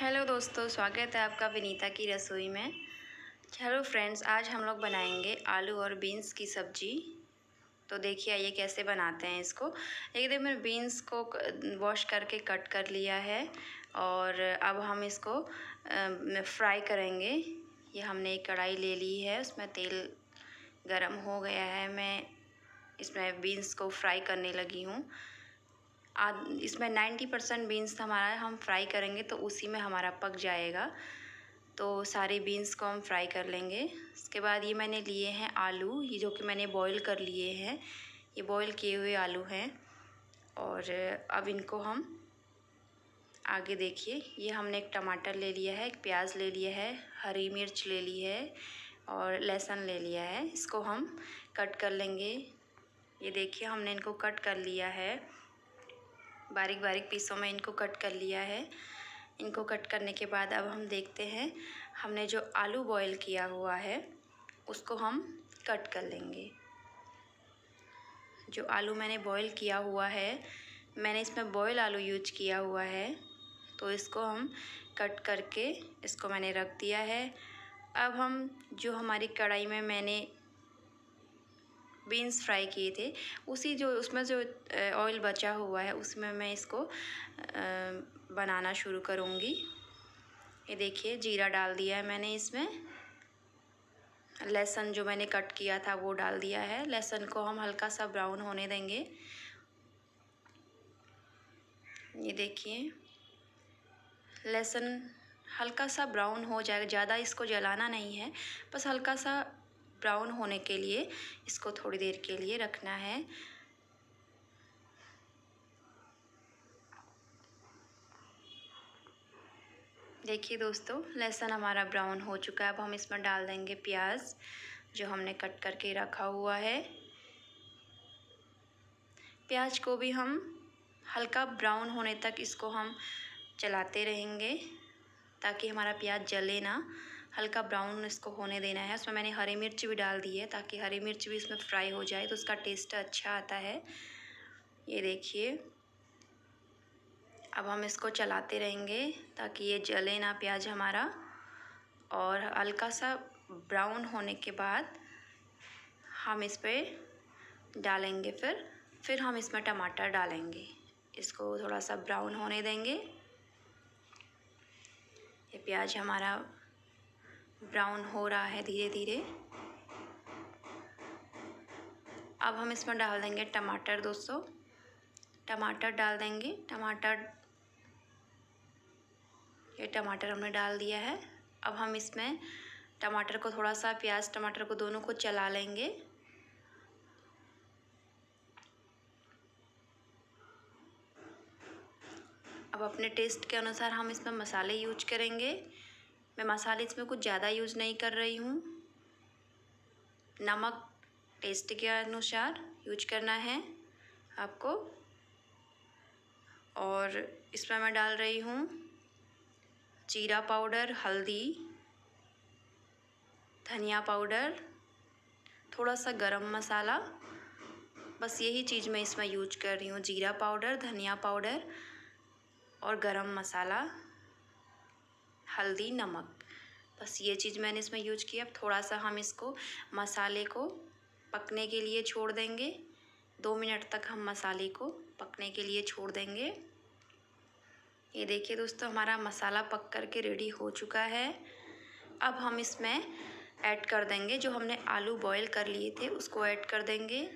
hello दोस्तों स्वागत है आपका विनीता की रसोई में हेलो फ्रेंड्स आज हम लोग बनाएंगे आलू और बीन्स की सब्जी तो देखिए ये कैसे बनाते हैं इसको एक दिन मैंने बीन्स को वॉश करके कट कर लिया है और अब हम इसको फ्राई करेंगे ये हमने एक कढ़ाई ले ली है उसमें तेल गरम हो गया है मैं इसमें बीन्स को फ्राई करने लगी हूँ इसमें नाइन्टी परसेंट बीन्स हमारा हम फ्राई करेंगे तो उसी में हमारा पक जाएगा तो सारे बीन्स को हम फ्राई कर लेंगे इसके बाद ये मैंने लिए हैं आलू ये जो कि मैंने बॉईल कर लिए हैं ये बॉईल किए हुए आलू हैं और अब इनको हम आगे देखिए ये हमने एक टमाटर ले लिया है एक प्याज ले लिया है हरी मिर्च ले ली है और लहसुन ले लिया है इसको हम कट कर लेंगे ये देखिए हमने इनको कट कर लिया है बारीक बारीक पीसों में इनको कट कर लिया है इनको कट करने के बाद अब हम देखते हैं हमने जो आलू बॉईल किया हुआ है उसको हम कट कर लेंगे जो आलू मैंने बॉईल किया हुआ है मैंने इसमें बॉयल आलू यूज किया हुआ है तो इसको हम कट करके इसको मैंने रख दिया है अब हम जो हमारी कढ़ाई में मैंने बीन्स फ्राई किए थे उसी जो उसमें जो ऑयल बचा हुआ है उसमें मैं इसको बनाना शुरू करूँगी ये देखिए जीरा डाल दिया है मैंने इसमें लहसुन जो मैंने कट किया था वो डाल दिया है लहसुन को हम हल्का सा ब्राउन होने देंगे ये देखिए लहसुन हल्का सा ब्राउन हो जाएगा ज़्यादा इसको जलाना नहीं है बस हल्का सा ब्राउन होने के लिए इसको थोड़ी देर के लिए रखना है देखिए दोस्तों लहसुन हमारा ब्राउन हो चुका है अब हम इसमें डाल देंगे प्याज जो हमने कट करके रखा हुआ है प्याज को भी हम हल्का ब्राउन होने तक इसको हम चलाते रहेंगे ताकि हमारा प्याज जले ना हल्का ब्राउन इसको होने देना है उसमें मैंने हरी मिर्च भी डाल दी है ताकि हरी मिर्च भी इसमें फ्राई हो जाए तो उसका टेस्ट अच्छा आता है ये देखिए अब हम इसको चलाते रहेंगे ताकि ये जले ना प्याज हमारा और हल्का सा ब्राउन होने के बाद हम इस पर डालेंगे फिर फिर हम इसमें टमाटर डालेंगे इसको थोड़ा सा ब्राउन होने देंगे ये प्याज हमारा ब्राउन हो रहा है धीरे धीरे अब हम इसमें डाल देंगे टमाटर दोस्तों टमाटर डाल देंगे टमाटर ये टमाटर हमने डाल दिया है अब हम इसमें टमाटर को थोड़ा सा प्याज टमाटर को दोनों को चला लेंगे अब अपने टेस्ट के अनुसार हम इसमें मसाले यूज करेंगे मैं मसाले इसमें कुछ ज़्यादा यूज़ नहीं कर रही हूँ नमक टेस्ट के अनुसार यूज करना है आपको और इसमें मैं डाल रही हूँ जीरा पाउडर हल्दी धनिया पाउडर थोड़ा सा गरम मसाला बस यही चीज़ मैं इसमें यूज कर रही हूँ जीरा पाउडर धनिया पाउडर और गरम मसाला हल्दी नमक बस ये चीज़ मैंने इसमें यूज किया अब थोड़ा सा हम इसको मसाले को पकने के लिए छोड़ देंगे दो मिनट तक हम मसाले को पकने के लिए छोड़ देंगे ये देखिए दोस्तों हमारा मसाला पक कर के रेडी हो चुका है अब हम इसमें ऐड कर देंगे जो हमने आलू बॉईल कर लिए थे उसको ऐड कर देंगे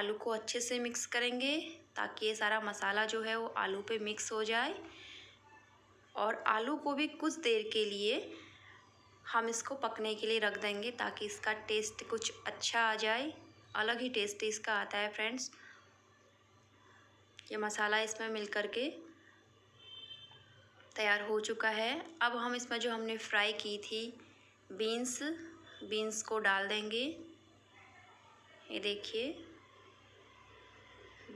आलू को अच्छे से मिक्स करेंगे ताकि ये सारा मसाला जो है वो आलू पे मिक्स हो जाए और आलू को भी कुछ देर के लिए हम इसको पकने के लिए रख देंगे ताकि इसका टेस्ट कुछ अच्छा आ जाए अलग ही टेस्ट इसका आता है फ्रेंड्स ये मसाला इसमें मिल कर के तैयार हो चुका है अब हम इसमें जो हमने फ्राई की थी बीन्स बीन्स को डाल देंगे ये देखिए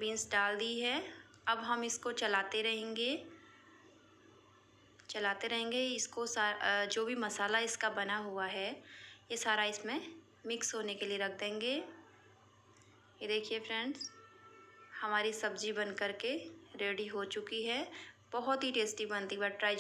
बीन्स डाल दी है अब हम इसको चलाते रहेंगे चलाते रहेंगे इसको जो भी मसाला इसका बना हुआ है ये सारा इसमें मिक्स होने के लिए रख देंगे ये देखिए फ्रेंड्स हमारी सब्ज़ी बन करके रेडी हो चुकी है बहुत ही टेस्टी बनती है ट्राई